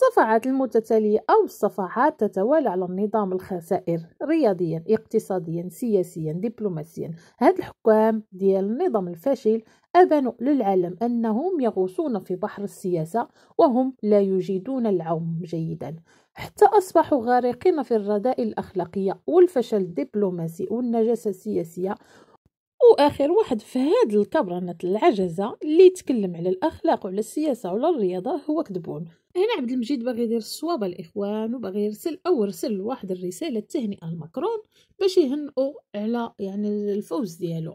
الصفحات المتتالية أو الصفحات تتوالى على النظام الخسائر رياضيا اقتصاديا سياسيا دبلوماسيا هاد الحكام ديال النظام الفاشل أبانوا للعالم أنهم يغوصون في بحر السياسة وهم لا يجيدون العوم جيدا حتى أصبحوا غارقين في الرذائل الأخلاقية والفشل الدبلوماسي والنجاسة السياسية واخر واحد في هاد الكبرنه العجزه اللي يتكلم على الاخلاق وعلى السياسه وعلى الرياضه هو كدبون هنا عبد المجيد باغي يدير الصواب الاخوان وباغي يرسل او رسل واحد الرسالة التهنئة لمكرون باش يهنئوا على يعني الفوز ديالو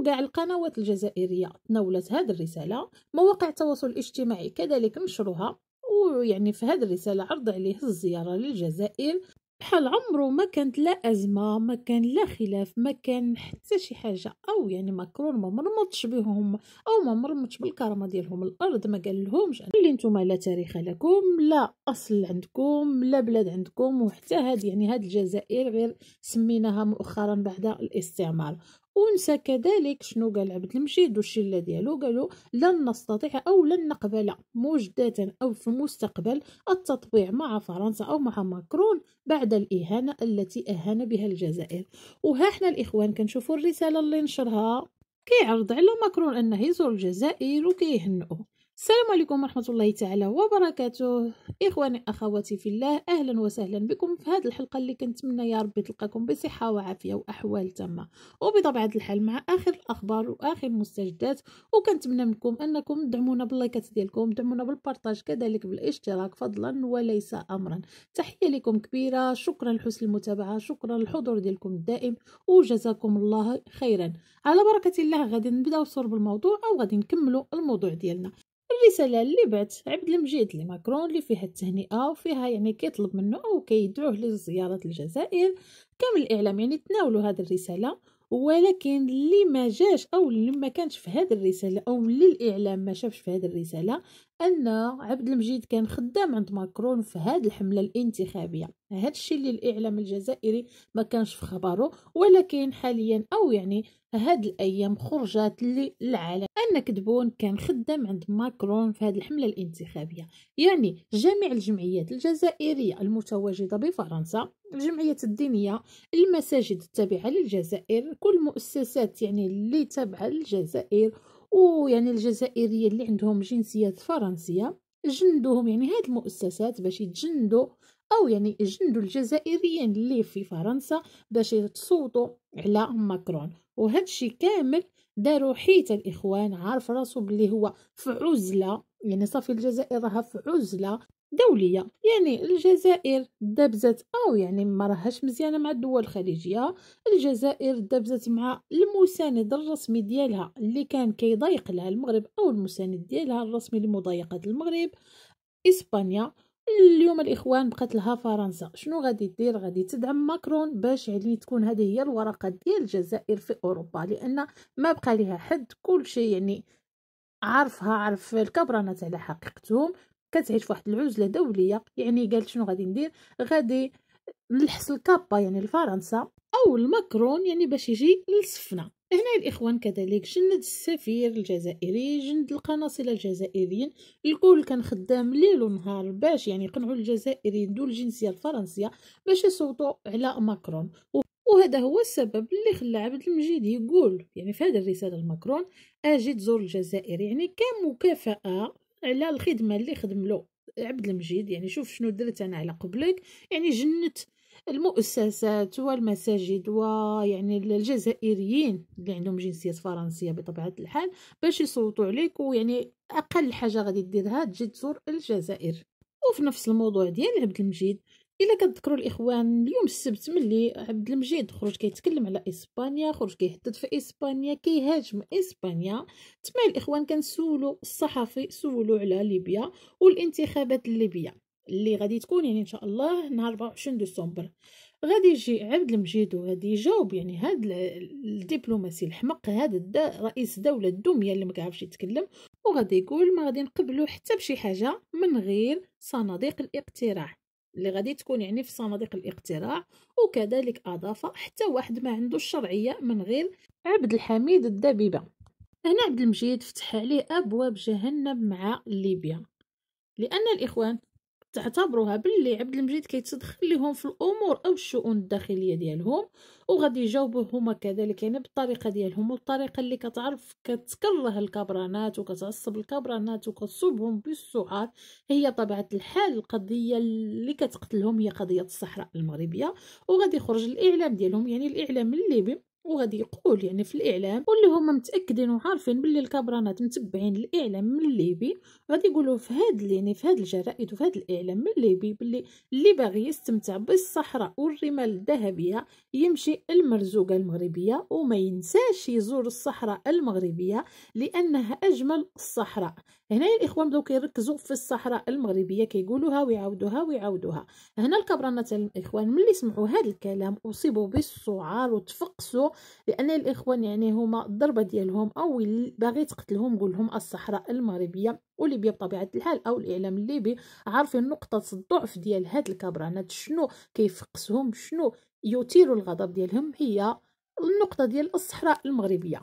وكاع القنوات الجزائرية تناولت هذه الرسالة مواقع التواصل الاجتماعي كذلك نشروها ويعني في هذه الرسالة عرض عليه الزيارة للجزائر بحال عمرو ما كانت لا ازمه ما كان لا خلاف ما كان حتى شي حاجه او يعني ماكرون ما مرمطش بهم او ما مرمطش بالكرامه ديالهم الارض ما قال لهمش اللي نتوما لا تاريخ لكم لا اصل عندكم لا بلاد عندكم وحتى هاد يعني هاد الجزائر غير سميناها مؤخرا بعد الاستعمار ونسى كذلك شنو قال عبد المجيد والشله ديالو قالوا لن نستطيع او لن نقبل مجددا او في المستقبل التطبيع مع فرنسا او مع ماكرون بعد الاهانه التي اهان بها الجزائر وها حنا الاخوان كنشوفوا الرساله اللي نشرها كيعرض على ماكرون انه يزور الجزائر وكيهنئه السلام عليكم ورحمة الله تعالى وبركاته إخواني أخواتي في الله أهلا وسهلا بكم في هذه الحلقة اللي كنتمنى يا ربي تلقاكم بصحة وعافية وأحوال تامة وبطبيعة الحال مع آخر الأخبار وآخر المستجدات وكنتمنى منكم أنكم دعمونا باللايكات ديالكم دعمونا بالبارطاج كذلك بالاشتراك فضلا وليس أمرا تحية لكم كبيرة شكرا لحسن المتابعة شكرا للحضور ديالكم الدائم وجزاكم الله خيرا على بركة الله غادي نبداو صور بالموضوع أو غادي نكملوا الموضوع ديالنا الرسالة اللي بعت عبد المجيد لماكرون اللي فيها التهنئة وفيها يعني كيطلب منه أو كيدعوه لزيارة الجزائر كامل الإعلام يعني تناولوا هذه الرسالة ولكن اللي ما جاش او اللي ما كانش في هذه الرساله او اللي الاعلام ما شافش في هذه الرساله ان عبد المجيد كان خدام عند ماكرون في هاد الحمله الانتخابيه هذا الشيء اللي الاعلام الجزائري ما كانش في خبره ولكن حاليا او يعني هاد الايام خرجات للعالم ان كدبون كان خدام عند ماكرون في هاد الحمله الانتخابيه يعني جميع الجمعيات الجزائريه المتواجده بفرنسا الجمعيات الدينيه المساجد التابعه للجزائر كل مؤسسات يعني اللي تابعه للجزائر ويعني الجزائريه اللي عندهم جنسيات فرنسيه جندوهم يعني هاد المؤسسات باش يتجندوا او يعني جندوا الجزائريين اللي في فرنسا باش يتصوتوا على ماكرون وهذا الشيء كامل داروا حيت الاخوان عارف راسو بلي هو في عزله يعني صافي الجزائر راها في عزله دولية يعني الجزائر دابزت أو يعني ما راهاش مزيانة مع الدول الخليجية الجزائر دابزت مع المساند الرسمي ديالها اللي كان كيضايق لها المغرب أو المساند ديالها الرسمي لمضايقة المغرب إسبانيا اليوم الاخوان بقت لها فرنسا شنو غادي دير غادي تدعم ماكرون باش يعني تكون هذه هي الورقه ديال الجزائر في اوروبا لان ما بقى لها حد كل شيء يعني عارفها عارف الكبرانه على حقيقتهم كتعيش فواحد العزله دوليه يعني قالت شنو غادي ندير غادي نلحس الكابا يعني لفرنسا او الماكرون يعني باش يجي للسفنه هنا الاخوان كذلك جند السفير الجزائري جند القناصله الجزائريين الكل كان خدام ليل ونهار باش يعني يقنعوا الجزائريين ذو الجنسيه الفرنسيه باش يصوتوا على ماكرون وهذا هو السبب اللي خلى عبد المجيد يقول يعني في هذه الرساله لماكرون اجي تزور الجزائر يعني كمكافاه على الخدمه اللي خدم له عبد المجيد يعني شوف شنو درت انا على قبلك يعني جنت المؤسسات والمساجد ويعني الجزائريين اللي عندهم جنسية فرنسية بطبيعة الحال باش يصوتوا عليك ويعني أقل حاجة غادي ديرها تجي تزور الجزائر وفي نفس الموضوع ديال عبد المجيد الا كتذكروا الاخوان اليوم السبت ملي عبد المجيد خرج كيتكلم على اسبانيا خرج كيهدد في اسبانيا كيهاجم اسبانيا تما الاخوان كنسولوا الصحفي سولوا على ليبيا والانتخابات الليبيه اللي غادي تكون يعني ان شاء الله نهار 24 ديسمبر غادي يجي عبد المجيد وغادي يجاوب يعني هاد الدبلوماسي الحمق هذا دا رئيس دوله الدميه اللي ما كيعرفش يتكلم وغادي يقول ما غادي نقبلوا حتى بشي حاجه من غير صناديق الاقتراع اللي غادي تكون يعني في صناديق الاقتراع وكذلك اضاف حتى واحد ما عنده الشرعيه من غير عبد الحميد الدبيبه هنا عبد المجيد فتح عليه ابواب جهنم مع ليبيا لان الاخوان تعتبروها باللي عبد المجيد كيتدخل لهم في الامور او الشؤون الداخليه ديالهم وغادي يجاوبوه هما كذلك يعني بالطريقه ديالهم والطريقه اللي كتعرف كتكره الكبرانات وكتعصب الكبرانات وكتصوبهم بالسعار هي طبيعه الحال القضيه اللي كتقتلهم هي قضيه الصحراء المغربيه وغادي يخرج الاعلام ديالهم يعني الاعلام الليبي وغادي يقول يعني في الاعلام واللي هما متاكدين وعارفين باللي الكبرانات متبعين الاعلام من الليبي غادي يقولوا في هاد يعني في هاد الجرائد وفي هاد الاعلام من الليبي باللي اللي باغي يستمتع بالصحراء والرمال الذهبيه يمشي المرزوقه المغربيه وما ينساش يزور الصحراء المغربيه لانها اجمل الصحراء هنا الاخوان بداو كيركزوا في الصحراء المغربيه كيقولوها ويعاودوها ويعاودوها هنا الكبرانات الاخوان ملي سمعوا هذا الكلام اصيبوا بالسعار وتفقسوا لان الاخوان يعني هما الضربه ديالهم او باغي تقتلهم قول لهم الصحراء المغربيه وليبيا بطبيعه الحال او الاعلام الليبي عارفين نقطه الضعف ديال هاد الكبرانات شنو كيفقسهم شنو يثير الغضب ديالهم هي النقطه ديال الصحراء المغربيه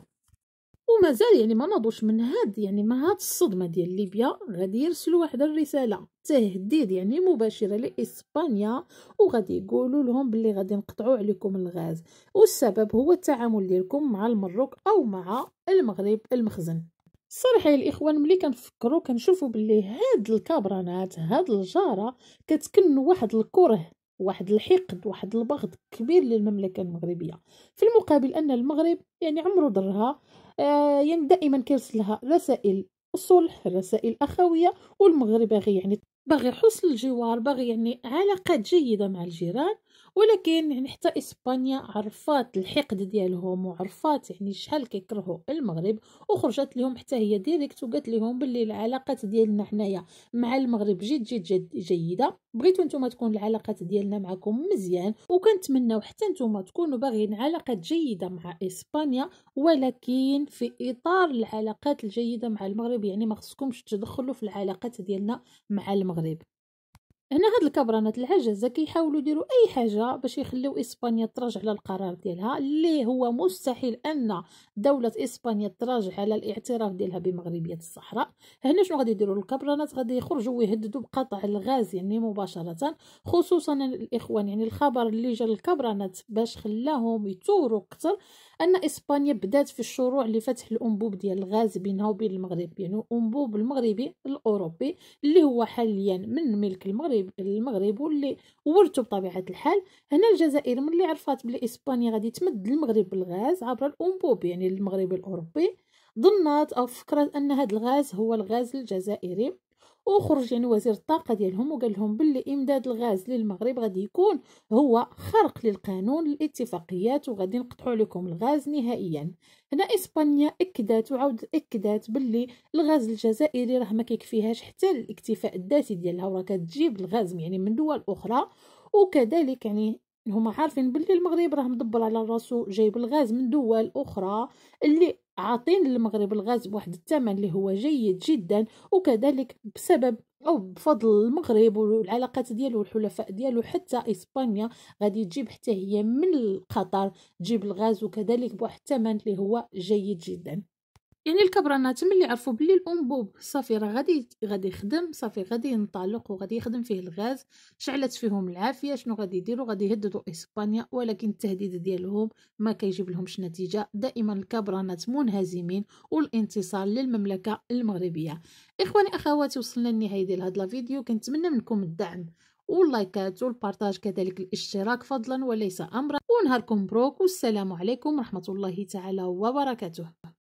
ومازال يعني ما نضوش من هاد يعني من هاد الصدمه ديال ليبيا غادي يرسلوا واحد الرساله تهديد يعني مباشره لاسبانيا وغادي يقولوا لهم باللي غادي نقطعوا عليكم الغاز والسبب هو التعامل ديالكم مع المروك او مع المغرب المخزن صراحه الاخوان ملي كنفكروا كنشوفوا باللي هاد الكابرانات هاد الجاره كتكن واحد الكره واحد الحقد واحد البغض كبير للمملكه المغربيه في المقابل ان المغرب يعني عمره ضرها آه يعني دائما كيرسل لها رسائل الصلح رسائل اخويه والمغرب باغي يعني باغي حسن الجوار باغي يعني علاقات جيده مع الجيران ولكن يعني حتى اسبانيا عرفات الحقد ديالهم وعرفات يعني شحال كيكرهوا المغرب وخرجت لهم حتى هي ديريكت وقالت لهم باللي العلاقات ديالنا حنايا مع المغرب جد جد, جد جيده بغيتو نتوما تكون العلاقات ديالنا معكم مزيان وكنتمناو حتى نتوما تكونوا باغيين علاقات جيده مع اسبانيا ولكن في اطار العلاقات الجيده مع المغرب يعني ما خصكمش تدخلوا في العلاقات ديالنا مع المغرب هنا هاد الكبرانات العجزة كيحاولوا يديروا اي حاجه باش يخليو اسبانيا تراجع على القرار ديالها اللي هو مستحيل ان دوله اسبانيا تراجع على الاعتراف ديالها بمغربيه الصحراء هنا شنو غادي يديروا الكبرانات غادي يخرجوا ويهددوا بقطع الغاز يعني مباشره خصوصا الاخوان يعني الخبر اللي جا للكبرانات باش خلاهم يثوروا اكثر ان اسبانيا بدات في الشروع لفتح الانبوب ديال الغاز بينها وبين المغرب يعني الانبوب المغربي الاوروبي اللي هو حاليا من ملك المغرب المغرب المغرب واللي ورثوا بطبيعه الحال هنا الجزائر ملي عرفات بلي اسبانيا غادي تمد المغرب بالغاز عبر الانبوب يعني المغرب الاوروبي ظنات او فكرت ان هذا الغاز هو الغاز الجزائري وخرج يعني وزير الطاقه ديالهم وقال لهم باللي امداد الغاز للمغرب غادي يكون هو خرق للقانون الاتفاقيات وغادي نقطعوا لكم الغاز نهائيا هنا اسبانيا اكدت وعاود اكدت باللي الغاز الجزائري راه ما كيكفيهاش حتى الاكتفاء الذاتي ديالها وراه كتجيب الغاز يعني من دول اخرى وكذلك يعني هما عارفين باللي المغرب راه مدبر على راسو جايب الغاز من دول اخرى اللي عاطين للمغرب الغاز بواحد الثمن اللي هو جيد جدا وكذلك بسبب او بفضل المغرب والعلاقات ديالو والحلفاء ديالو حتى اسبانيا غادي تجيب حتى هي من قطر تجيب الغاز وكذلك بواحد الثمن اللي هو جيد جدا يعني الكبرانات ملي عرفوا بلي الانبوب صافي راه غادي غادي يخدم صافي غادي ينطلق وغادي يخدم فيه الغاز شعلت فيهم العافيه شنو غادي يديروا غادي يهددوا اسبانيا ولكن التهديد ديالهم ما كيجيب لهمش نتيجه دائما الكبرانات منهزمين والانتصار للمملكه المغربيه اخواني اخواتي وصلنا للنهايه ديال هاد الفيديو كنتمنى منكم الدعم واللايكات والبارتاج كذلك الاشتراك فضلا وليس امرا ونهاركم مبروك والسلام عليكم ورحمه الله تعالى وبركاته